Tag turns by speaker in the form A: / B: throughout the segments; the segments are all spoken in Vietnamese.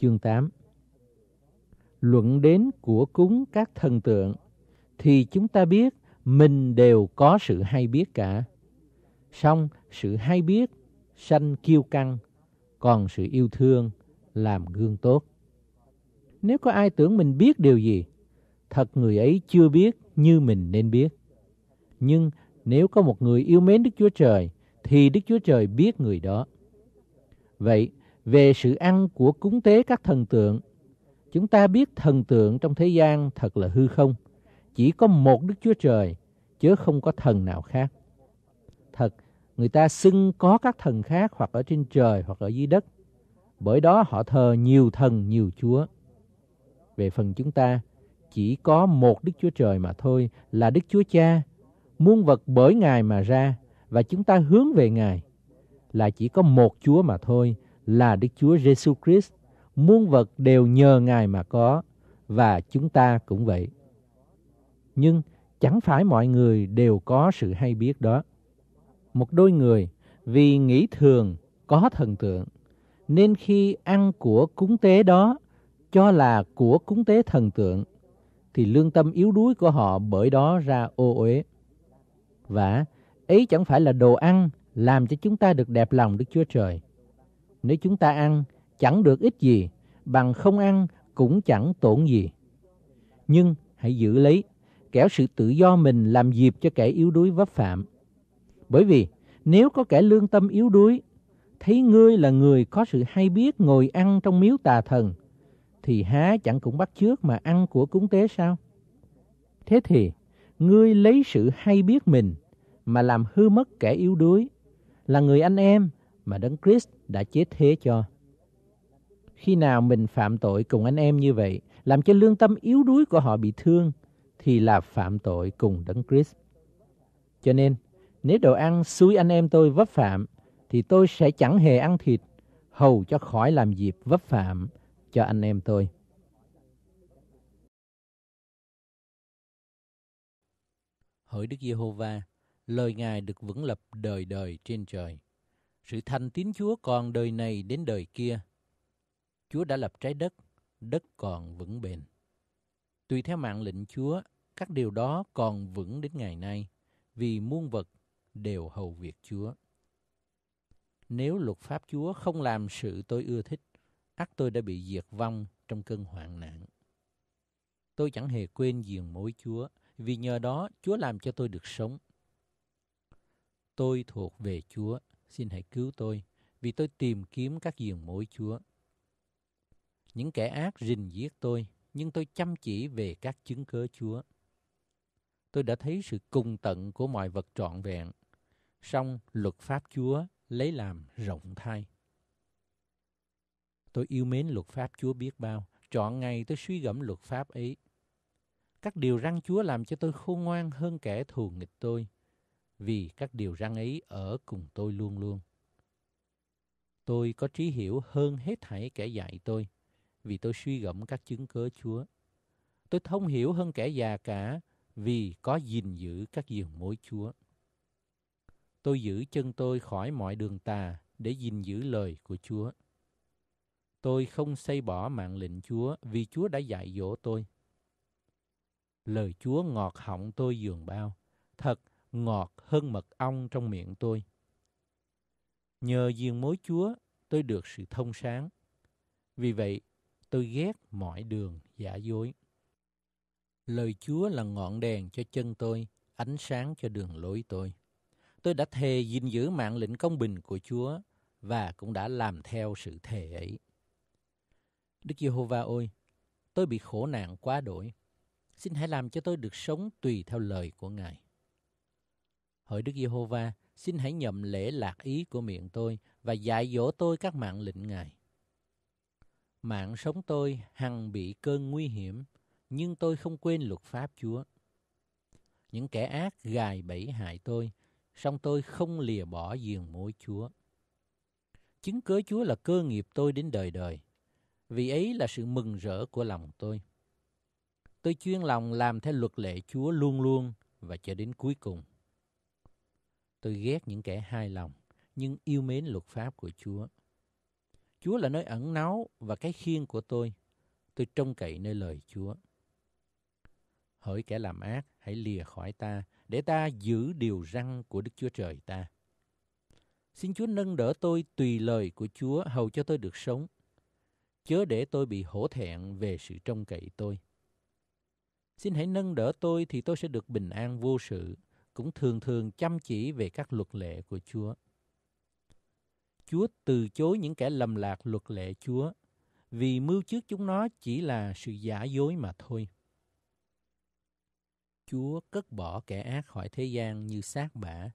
A: chương 8 Luận đến của cúng các thần tượng thì chúng ta biết mình đều có sự hay biết cả. Song sự hay biết sanh kiêu căng, còn sự yêu thương làm gương tốt. Nếu có ai tưởng mình biết điều gì, thật người ấy chưa biết như mình nên biết. Nhưng nếu có một người yêu mến Đức Chúa Trời, thì Đức Chúa Trời biết người đó. Vậy, về sự ăn của cúng tế các thần tượng. Chúng ta biết thần tượng trong thế gian thật là hư không, chỉ có một Đức Chúa Trời, chứ không có thần nào khác. Thật, người ta xưng có các thần khác hoặc ở trên trời hoặc ở dưới đất, bởi đó họ thờ nhiều thần nhiều Chúa. Về phần chúng ta, chỉ có một Đức Chúa Trời mà thôi là Đức Chúa Cha, muôn vật bởi Ngài mà ra và chúng ta hướng về Ngài là chỉ có một Chúa mà thôi là Đức Chúa Giêsu Christ, muôn vật đều nhờ Ngài mà có và chúng ta cũng vậy. Nhưng chẳng phải mọi người đều có sự hay biết đó. Một đôi người vì nghĩ thường có thần tượng, nên khi ăn của cúng tế đó cho là của cúng tế thần tượng, thì lương tâm yếu đuối của họ bởi đó ra ô uế. Và ấy chẳng phải là đồ ăn làm cho chúng ta được đẹp lòng Đức Chúa Trời, nếu chúng ta ăn chẳng được ích gì, bằng không ăn cũng chẳng tổn gì. Nhưng hãy giữ lấy, kẻo sự tự do mình làm dịp cho kẻ yếu đuối vấp phạm. Bởi vì nếu có kẻ lương tâm yếu đuối, thấy ngươi là người có sự hay biết ngồi ăn trong miếu tà thần, thì há chẳng cũng bắt trước mà ăn của cúng tế sao? Thế thì, ngươi lấy sự hay biết mình mà làm hư mất kẻ yếu đuối, là người anh em, mà Đấng Christ đã chế thế cho. Khi nào mình phạm tội cùng anh em như vậy, làm cho lương tâm yếu đuối của họ bị thương, thì là phạm tội cùng Đấng Christ. Cho nên, nếu đồ ăn suối anh em tôi vấp phạm, thì tôi sẽ chẳng hề ăn thịt, hầu cho khỏi làm dịp vấp phạm cho anh em tôi. Hỡi Đức Giê-hô-va, lời Ngài được vững lập đời đời trên trời sự thành tín Chúa còn đời này đến đời kia. Chúa đã lập trái đất, đất còn vững bền. Tùy theo mạng lệnh Chúa, các điều đó còn vững đến ngày nay, vì muôn vật đều hầu việc Chúa. Nếu luật pháp Chúa không làm sự tôi ưa thích, ắt tôi đã bị diệt vong trong cơn hoạn nạn. Tôi chẳng hề quên giềng mối Chúa, vì nhờ đó Chúa làm cho tôi được sống. Tôi thuộc về Chúa, xin hãy cứu tôi, vì tôi tìm kiếm các giường mối Chúa. Những kẻ ác rình giết tôi, nhưng tôi chăm chỉ về các chứng cớ Chúa. Tôi đã thấy sự cùng tận của mọi vật trọn vẹn, song luật pháp Chúa lấy làm rộng thai. Tôi yêu mến luật pháp Chúa biết bao, chọn ngày tôi suy gẫm luật pháp ấy. Các điều răng Chúa làm cho tôi khôn ngoan hơn kẻ thù nghịch tôi vì các điều răn ấy ở cùng tôi luôn luôn. Tôi có trí hiểu hơn hết thảy kẻ dạy tôi, vì tôi suy gẫm các chứng cớ Chúa. Tôi thông hiểu hơn kẻ già cả, vì có gìn giữ các giường mối Chúa. Tôi giữ chân tôi khỏi mọi đường tà để gìn giữ lời của Chúa. Tôi không xây bỏ mạng lệnh Chúa vì Chúa đã dạy dỗ tôi. Lời Chúa ngọt họng tôi dường bao. Thật, ngọt hơn mật ong trong miệng tôi. Nhờ duyên mối chúa, tôi được sự thông sáng. Vì vậy, tôi ghét mọi đường giả dối. Lời Chúa là ngọn đèn cho chân tôi, ánh sáng cho đường lối tôi. Tôi đã thề gìn giữ mạng lệnh công bình của Chúa và cũng đã làm theo sự thề ấy. Đức Giê-hô-va ơi, tôi bị khổ nạn quá đổi. Xin hãy làm cho tôi được sống tùy theo lời của Ngài. Hỡi Đức Giê-hô-va, xin hãy nhậm lễ lạc ý của miệng tôi và dạy dỗ tôi các mạng lệnh Ngài. Mạng sống tôi hằng bị cơn nguy hiểm, nhưng tôi không quên luật pháp Chúa. Những kẻ ác gài bẫy hại tôi, song tôi không lìa bỏ giềng mối Chúa. Chứng cớ Chúa là cơ nghiệp tôi đến đời đời, vì ấy là sự mừng rỡ của lòng tôi. Tôi chuyên lòng làm theo luật lệ Chúa luôn luôn và cho đến cuối cùng. Tôi ghét những kẻ hai lòng, nhưng yêu mến luật pháp của Chúa. Chúa là nơi ẩn náu và cái khiên của tôi. Tôi trông cậy nơi lời Chúa. Hỡi kẻ làm ác, hãy lìa khỏi ta, để ta giữ điều răn của Đức Chúa Trời ta. Xin Chúa nâng đỡ tôi tùy lời của Chúa hầu cho tôi được sống. Chớ để tôi bị hổ thẹn về sự trông cậy tôi. Xin hãy nâng đỡ tôi thì tôi sẽ được bình an vô sự cũng thường thường chăm chỉ về các luật lệ của Chúa. Chúa từ chối những kẻ lầm lạc luật lệ Chúa vì mưu trước chúng nó chỉ là sự giả dối mà thôi. Chúa cất bỏ kẻ ác khỏi thế gian như xác bã.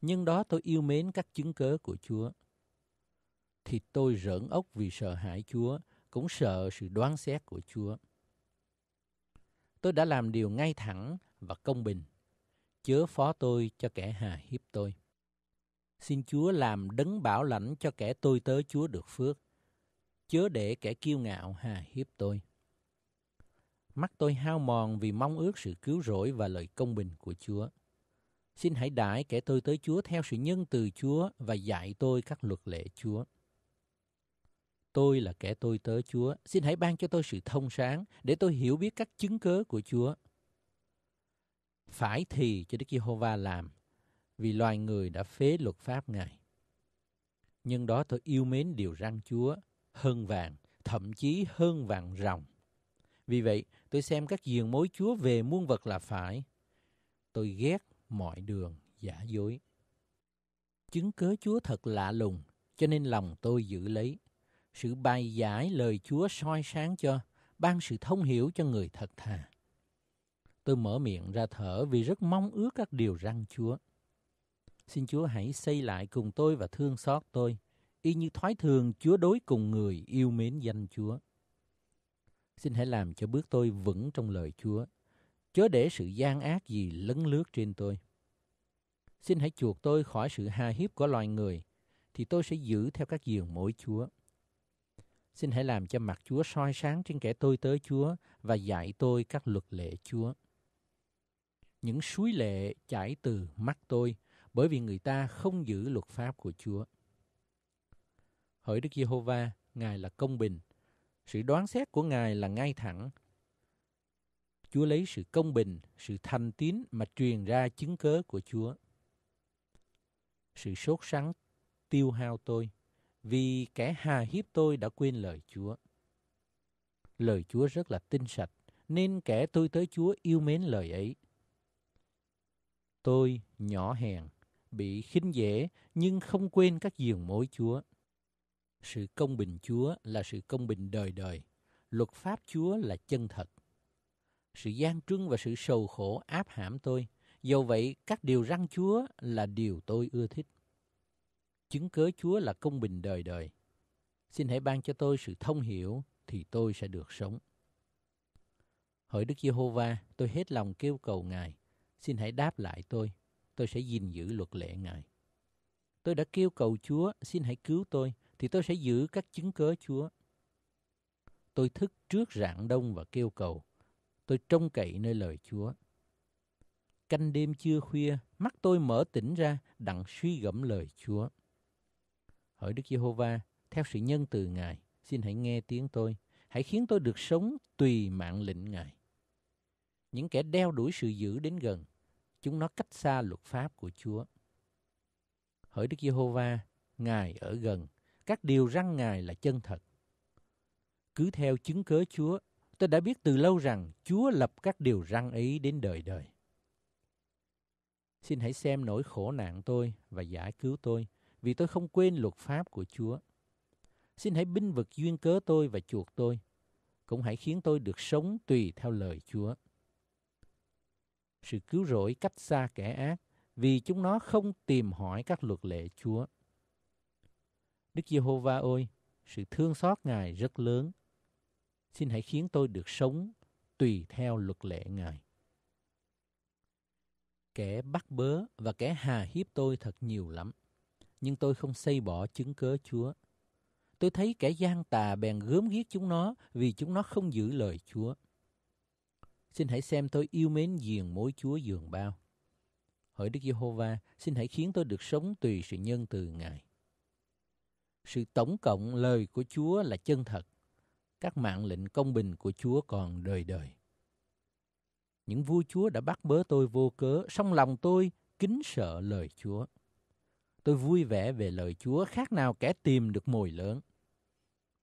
A: Nhưng đó tôi yêu mến các chứng cớ của Chúa. Thì tôi rỡn ốc vì sợ hãi Chúa, cũng sợ sự đoán xét của Chúa. Tôi đã làm điều ngay thẳng và công bình chớ phó tôi cho kẻ hà hiếp tôi. Xin Chúa làm đấng bảo lãnh cho kẻ tôi tới Chúa được phước, chớ để kẻ kiêu ngạo hà hiếp tôi. Mắt tôi hao mòn vì mong ước sự cứu rỗi và lời công bình của Chúa. Xin hãy đãi kẻ tôi tới Chúa theo sự nhân từ Chúa và dạy tôi các luật lệ Chúa. Tôi là kẻ tôi tới Chúa, xin hãy ban cho tôi sự thông sáng để tôi hiểu biết các chứng cớ của Chúa phải thì cho Đức Giê-hô-va làm, vì loài người đã phế luật pháp Ngài. Nhưng đó tôi yêu mến điều răng Chúa hơn vàng, thậm chí hơn vàng ròng. Vì vậy, tôi xem các giường mối Chúa về muôn vật là phải. Tôi ghét mọi đường giả dối. Chứng cớ Chúa thật lạ lùng, cho nên lòng tôi giữ lấy. Sự bày giải lời Chúa soi sáng cho, ban sự thông hiểu cho người thật thà. Tôi mở miệng ra thở vì rất mong ước các điều răn Chúa. Xin Chúa hãy xây lại cùng tôi và thương xót tôi, y như thoái thường Chúa đối cùng người yêu mến danh Chúa. Xin hãy làm cho bước tôi vững trong lời Chúa, chớ để sự gian ác gì lấn lướt trên tôi. Xin hãy chuộc tôi khỏi sự hà hiếp của loài người, thì tôi sẽ giữ theo các giường mỗi Chúa. Xin hãy làm cho mặt Chúa soi sáng trên kẻ tôi tới Chúa và dạy tôi các luật lệ Chúa những suối lệ chảy từ mắt tôi, bởi vì người ta không giữ luật pháp của Chúa. Hỡi Đức Giê-hô-va, Ngài là công bình. Sự đoán xét của Ngài là ngay thẳng. Chúa lấy sự công bình, sự thành tín mà truyền ra chứng cớ của Chúa. Sự sốt sắng tiêu hao tôi, vì kẻ hà hiếp tôi đã quên lời Chúa. Lời Chúa rất là tinh sạch, nên kẻ tôi tới Chúa yêu mến lời ấy. Tôi nhỏ hèn, bị khinh dễ nhưng không quên các giường mối Chúa. Sự công bình Chúa là sự công bình đời đời. Luật pháp Chúa là chân thật. Sự gian truân và sự sầu khổ áp hãm tôi. Dầu vậy, các điều răng Chúa là điều tôi ưa thích. Chứng cớ Chúa là công bình đời đời. Xin hãy ban cho tôi sự thông hiểu thì tôi sẽ được sống. Hỡi Đức Giê-hô-va, tôi hết lòng kêu cầu Ngài xin hãy đáp lại tôi. Tôi sẽ gìn giữ luật lệ Ngài. Tôi đã kêu cầu Chúa, xin hãy cứu tôi, thì tôi sẽ giữ các chứng cớ Chúa. Tôi thức trước rạng đông và kêu cầu. Tôi trông cậy nơi lời Chúa. Canh đêm chưa khuya, mắt tôi mở tỉnh ra, đặng suy gẫm lời Chúa. Hỡi Đức Giê-hô-va, theo sự nhân từ Ngài, xin hãy nghe tiếng tôi. Hãy khiến tôi được sống tùy mạng lệnh Ngài. Những kẻ đeo đuổi sự dữ đến gần, chúng nó cách xa luật pháp của Chúa. Hỡi Đức Giê-hô-va, Ngài ở gần, các điều răng Ngài là chân thật. Cứ theo chứng cớ Chúa, tôi đã biết từ lâu rằng Chúa lập các điều răng ấy đến đời đời. Xin hãy xem nỗi khổ nạn tôi và giải cứu tôi, vì tôi không quên luật pháp của Chúa. Xin hãy binh vực duyên cớ tôi và chuộc tôi, cũng hãy khiến tôi được sống tùy theo lời Chúa sự cứu rỗi cách xa kẻ ác vì chúng nó không tìm hỏi các luật lệ Chúa. Đức Giê-hô-va ơi, sự thương xót Ngài rất lớn. Xin hãy khiến tôi được sống tùy theo luật lệ Ngài. Kẻ bắt bớ và kẻ hà hiếp tôi thật nhiều lắm, nhưng tôi không xây bỏ chứng cớ Chúa. Tôi thấy kẻ gian tà bèn gớm ghiếc chúng nó vì chúng nó không giữ lời Chúa xin hãy xem tôi yêu mến giềng mối Chúa dường bao. Hỡi Đức Giê-hô-va, xin hãy khiến tôi được sống tùy sự nhân từ Ngài. Sự tổng cộng lời của Chúa là chân thật. Các mạng lệnh công bình của Chúa còn đời đời. Những vua Chúa đã bắt bớ tôi vô cớ, song lòng tôi kính sợ lời Chúa. Tôi vui vẻ về lời Chúa khác nào kẻ tìm được mồi lớn.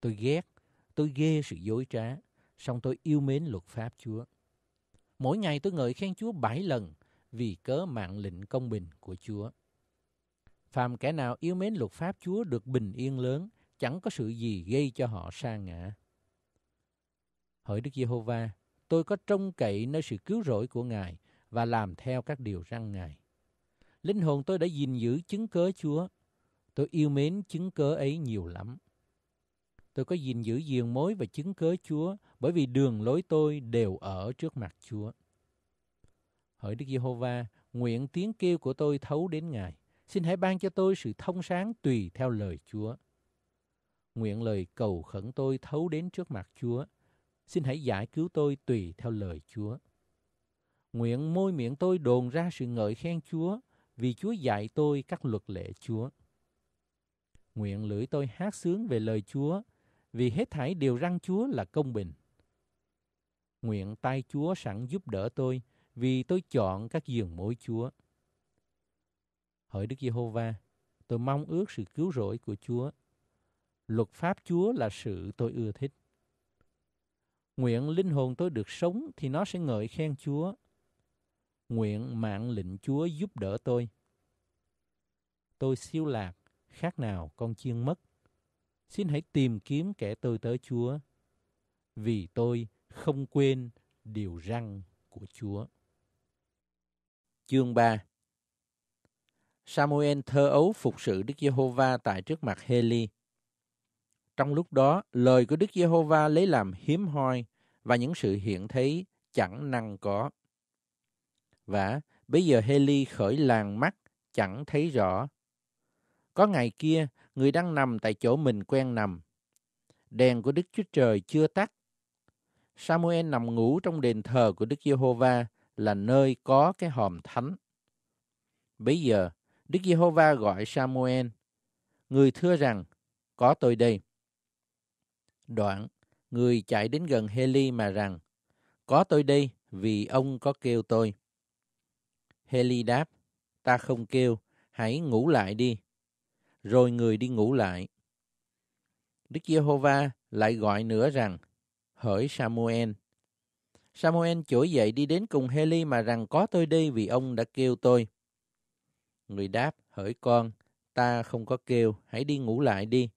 A: Tôi ghét, tôi ghê sự dối trá, song tôi yêu mến luật pháp Chúa. Mỗi ngày tôi ngợi khen Chúa bảy lần vì cớ mạng lệnh công bình của Chúa. Phàm kẻ nào yêu mến luật pháp Chúa được bình yên lớn, chẳng có sự gì gây cho họ sa ngã. Hỡi Đức Giê-hô-va, tôi có trông cậy nơi sự cứu rỗi của Ngài và làm theo các điều răn Ngài. Linh hồn tôi đã gìn giữ chứng cớ Chúa. Tôi yêu mến chứng cớ ấy nhiều lắm. Tôi có gìn giữ giềng mối và chứng cớ Chúa, bởi vì đường lối tôi đều ở trước mặt Chúa. Hỡi Đức Giê-hô-va, nguyện tiếng kêu của tôi thấu đến Ngài. Xin hãy ban cho tôi sự thông sáng tùy theo lời Chúa. Nguyện lời cầu khẩn tôi thấu đến trước mặt Chúa. Xin hãy giải cứu tôi tùy theo lời Chúa. Nguyện môi miệng tôi đồn ra sự ngợi khen Chúa, vì Chúa dạy tôi các luật lệ Chúa. Nguyện lưỡi tôi hát sướng về lời Chúa, vì hết thảy đều răng Chúa là công bình. Nguyện tay Chúa sẵn giúp đỡ tôi, vì tôi chọn các giường mối Chúa. Hỡi Đức Giê-hô-va, tôi mong ước sự cứu rỗi của Chúa. Luật pháp Chúa là sự tôi ưa thích. Nguyện linh hồn tôi được sống thì nó sẽ ngợi khen Chúa. Nguyện mạng lệnh Chúa giúp đỡ tôi. Tôi siêu lạc, khác nào con chiên mất xin hãy tìm kiếm kẻ tôi tới Chúa, vì tôi không quên điều răn của Chúa. Chương 3 Samuel thơ ấu phục sự Đức Giê-hô-va tại trước mặt Hê-li. Trong lúc đó, lời của Đức Giê-hô-va lấy làm hiếm hoi và những sự hiện thấy chẳng năng có. Và bây giờ Hê-li khởi làng mắt chẳng thấy rõ có ngày kia, người đang nằm tại chỗ mình quen nằm. Đèn của Đức Chúa Trời chưa tắt. Samuel nằm ngủ trong đền thờ của Đức Giê-hô-va là nơi có cái hòm thánh. Bây giờ, Đức Giê-hô-va gọi Samuel. Người thưa rằng, có tôi đây. Đoạn, người chạy đến gần Heli mà rằng, có tôi đây vì ông có kêu tôi. Heli đáp, ta không kêu, hãy ngủ lại đi, rồi người đi ngủ lại. Đức Giê-hô-va lại gọi nữa rằng, hỡi Samuel. Samuel chổi dậy đi đến cùng Heli mà rằng có tôi đi vì ông đã kêu tôi. Người đáp, hỡi con, ta không có kêu, hãy đi ngủ lại đi.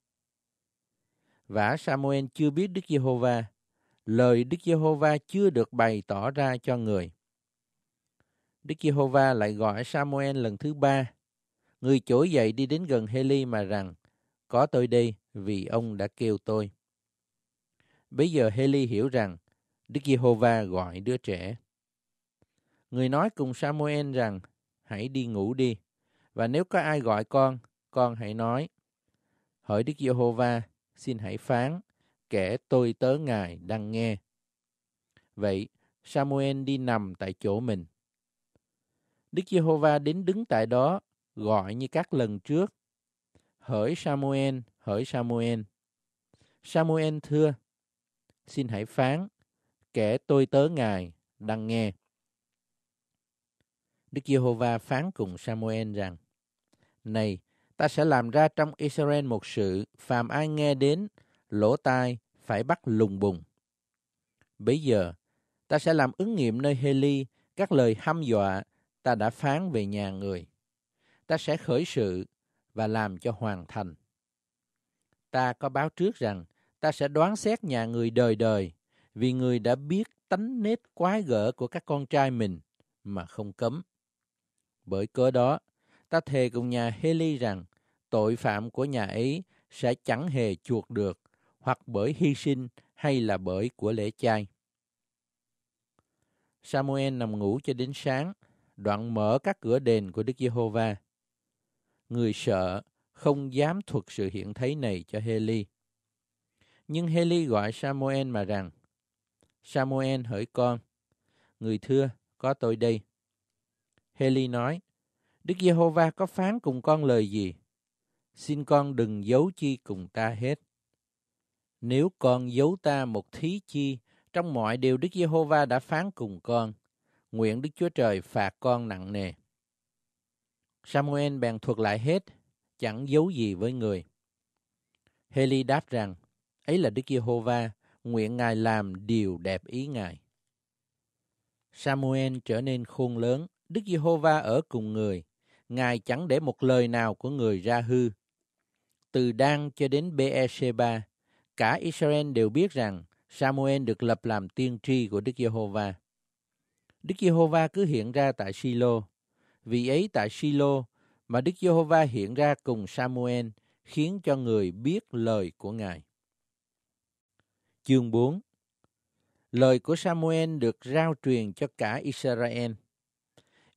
A: Vả Samuel chưa biết Đức Giê-hô-va, lời Đức Giê-hô-va chưa được bày tỏ ra cho người. Đức Giê-hô-va lại gọi Samuel lần thứ ba Người chổi dậy đi đến gần Heli mà rằng, có tôi đây vì ông đã kêu tôi. Bây giờ Heli hiểu rằng Đức Giê-hô-va gọi đứa trẻ. Người nói cùng Samuel rằng, hãy đi ngủ đi, và nếu có ai gọi con, con hãy nói. hỏi Đức Giê-hô-va, xin hãy phán, kẻ tôi tớ ngài đang nghe. Vậy, Samuel đi nằm tại chỗ mình. Đức Giê-hô-va đến đứng tại đó gọi như các lần trước. Hỡi Samuel, hỡi Samuel. Samuel thưa, xin hãy phán, kẻ tôi tớ ngài, đang nghe. Đức Giê-hô-va phán cùng Samuel rằng, Này, ta sẽ làm ra trong Israel một sự, phàm ai nghe đến, lỗ tai phải bắt lùng bùng. Bây giờ, ta sẽ làm ứng nghiệm nơi Heli các lời hăm dọa ta đã phán về nhà người ta sẽ khởi sự và làm cho hoàn thành. Ta có báo trước rằng ta sẽ đoán xét nhà người đời đời vì người đã biết tánh nết quái gở của các con trai mình mà không cấm. Bởi cớ đó, ta thề cùng nhà Heli rằng tội phạm của nhà ấy sẽ chẳng hề chuộc được hoặc bởi hy sinh hay là bởi của lễ chay. Samuel nằm ngủ cho đến sáng, đoạn mở các cửa đền của Đức Giê-hô-va người sợ không dám thuật sự hiện thấy này cho Heli. Nhưng Heli gọi Samuel mà rằng, Samuel hỡi con, người thưa, có tôi đây. Heli nói, Đức Giê-hô-va có phán cùng con lời gì? Xin con đừng giấu chi cùng ta hết. Nếu con giấu ta một thí chi trong mọi điều Đức Giê-hô-va đã phán cùng con, nguyện Đức Chúa Trời phạt con nặng nề. Samuel bèn thuật lại hết, chẳng giấu gì với người. Heli đáp rằng, ấy là Đức Giê-hô-va, nguyện Ngài làm điều đẹp ý Ngài. Samuel trở nên khôn lớn, Đức Giê-hô-va ở cùng người, Ngài chẳng để một lời nào của người ra hư. Từ Đan cho đến bec ba cả Israel đều biết rằng Samuel được lập làm tiên tri của Đức Giê-hô-va. Đức Giê-hô-va cứ hiện ra tại Silo, vì ấy tại Silo mà Đức Giê-hô-va hiện ra cùng Samuel, khiến cho người biết lời của Ngài. Chương 4 Lời của Samuel được rao truyền cho cả Israel.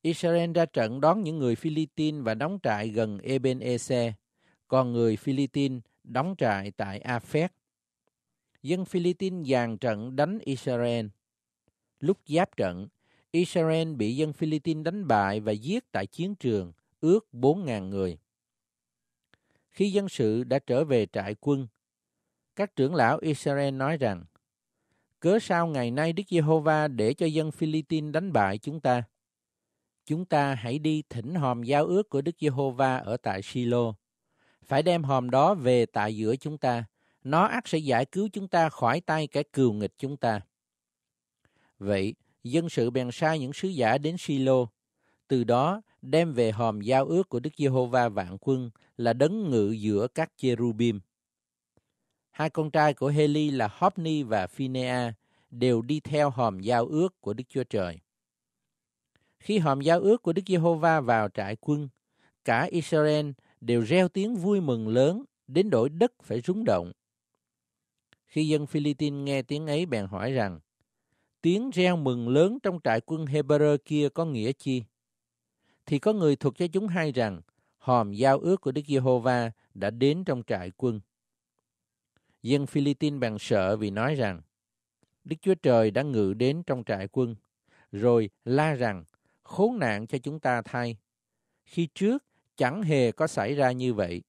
A: Israel ra trận đón những người Philippines và đóng trại gần Eben-ese, còn người Philippines đóng trại tại Afek. Dân Philippines dàn trận đánh Israel. Lúc giáp trận, Israel bị dân Philippines đánh bại và giết tại chiến trường, ước 4.000 người. Khi dân sự đã trở về trại quân, các trưởng lão Israel nói rằng, Cớ sao ngày nay Đức Giê-hô-va để cho dân Philippines đánh bại chúng ta? Chúng ta hãy đi thỉnh hòm giao ước của Đức Giê-hô-va ở tại Silo. Phải đem hòm đó về tại giữa chúng ta. Nó ắt sẽ giải cứu chúng ta khỏi tay kẻ cừu nghịch chúng ta. Vậy, dân sự bèn sai những sứ giả đến Silo, từ đó đem về hòm giao ước của Đức Giê-hô-va vạn quân là đấng ngự giữa các cherubim. Hai con trai của Heli là Hopni và Phinea đều đi theo hòm giao ước của Đức Chúa Trời. Khi hòm giao ước của Đức Giê-hô-va vào trại quân, cả Israel đều reo tiếng vui mừng lớn đến đổi đất phải rúng động. Khi dân Philippines nghe tiếng ấy bèn hỏi rằng, tiếng reo mừng lớn trong trại quân Hebrew kia có nghĩa chi? Thì có người thuộc cho chúng hay rằng hòm giao ước của Đức Giê-hô-va đã đến trong trại quân. Dân Philippines bèn sợ vì nói rằng Đức Chúa Trời đã ngự đến trong trại quân, rồi la rằng khốn nạn cho chúng ta thay. Khi trước chẳng hề có xảy ra như vậy.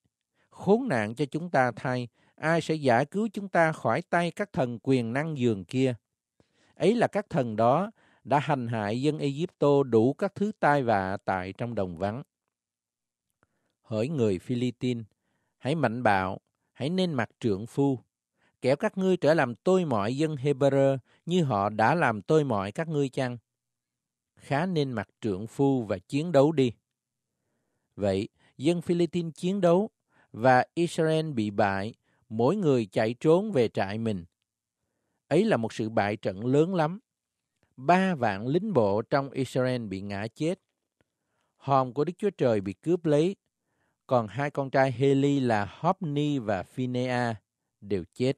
A: Khốn nạn cho chúng ta thay, ai sẽ giải cứu chúng ta khỏi tay các thần quyền năng giường kia? Ấy là các thần đó đã hành hại dân Egypto đủ các thứ tai vạ tại trong đồng vắng. Hỡi người Philippines, hãy mạnh bạo, hãy nên mặc trượng phu. Kẻo các ngươi trở làm tôi mọi dân Hebrew như họ đã làm tôi mọi các ngươi chăng? Khá nên mặc trượng phu và chiến đấu đi. Vậy, dân Philippines chiến đấu và Israel bị bại, mỗi người chạy trốn về trại mình. Ấy là một sự bại trận lớn lắm. Ba vạn lính bộ trong Israel bị ngã chết. Hòm của Đức Chúa Trời bị cướp lấy. Còn hai con trai Heli là Hopni và Phinea đều chết.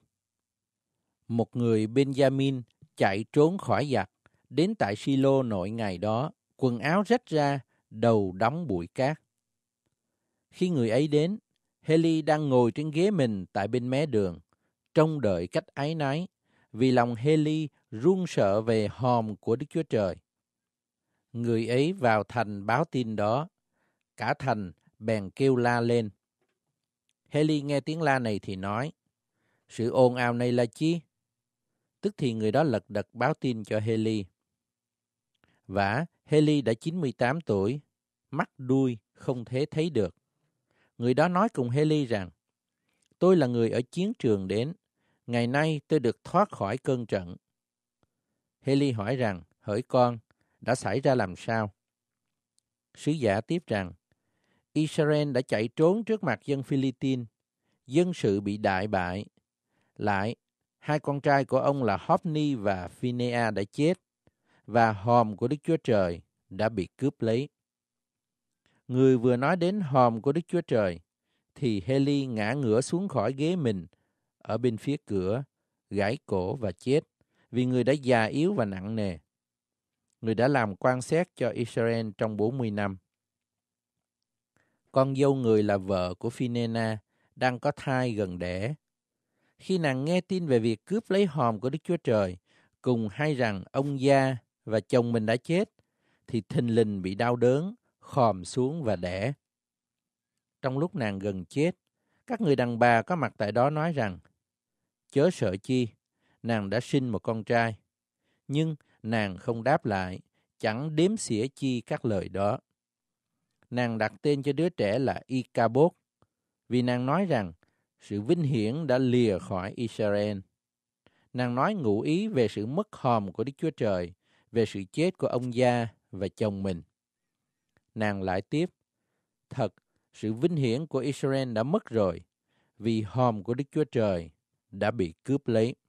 A: Một người Benjamin chạy trốn khỏi giặc, đến tại Silo nội ngày đó, quần áo rách ra, đầu đóng bụi cát. Khi người ấy đến, Heli đang ngồi trên ghế mình tại bên mé đường, trông đợi cách ái náy vì lòng Heli run sợ về hòm của Đức Chúa Trời. Người ấy vào thành báo tin đó, cả thành bèn kêu la lên. Heli nghe tiếng la này thì nói, sự ồn ào này là chi? Tức thì người đó lật đật báo tin cho Heli. vả Heli đã 98 tuổi, mắt đuôi không thể thấy được. Người đó nói cùng Heli rằng, tôi là người ở chiến trường đến. Ngày nay tôi được thoát khỏi cơn trận. Heli hỏi rằng, hỡi con, đã xảy ra làm sao? Sứ giả tiếp rằng, Israel đã chạy trốn trước mặt dân Philippines, dân sự bị đại bại. Lại, hai con trai của ông là Hophni và Phinea đã chết, và hòm của Đức Chúa Trời đã bị cướp lấy. Người vừa nói đến hòm của Đức Chúa Trời, thì Heli ngã ngửa xuống khỏi ghế mình ở bên phía cửa, gãy cổ và chết, vì người đã già yếu và nặng nề. Người đã làm quan xét cho Israel trong 40 năm. Con dâu người là vợ của Phinena, đang có thai gần đẻ. Khi nàng nghe tin về việc cướp lấy hòm của Đức Chúa Trời, cùng hay rằng ông gia và chồng mình đã chết, thì thình lình bị đau đớn, khòm xuống và đẻ. Trong lúc nàng gần chết, các người đàn bà có mặt tại đó nói rằng, chớ sợ chi, nàng đã sinh một con trai. Nhưng nàng không đáp lại, chẳng đếm xỉa chi các lời đó. Nàng đặt tên cho đứa trẻ là Icabod, vì nàng nói rằng sự vinh hiển đã lìa khỏi Israel. Nàng nói ngụ ý về sự mất hòm của Đức Chúa Trời, về sự chết của ông gia và chồng mình. Nàng lại tiếp, thật, sự vinh hiển của Israel đã mất rồi, vì hòm của Đức Chúa Trời đã bị cướp lấy.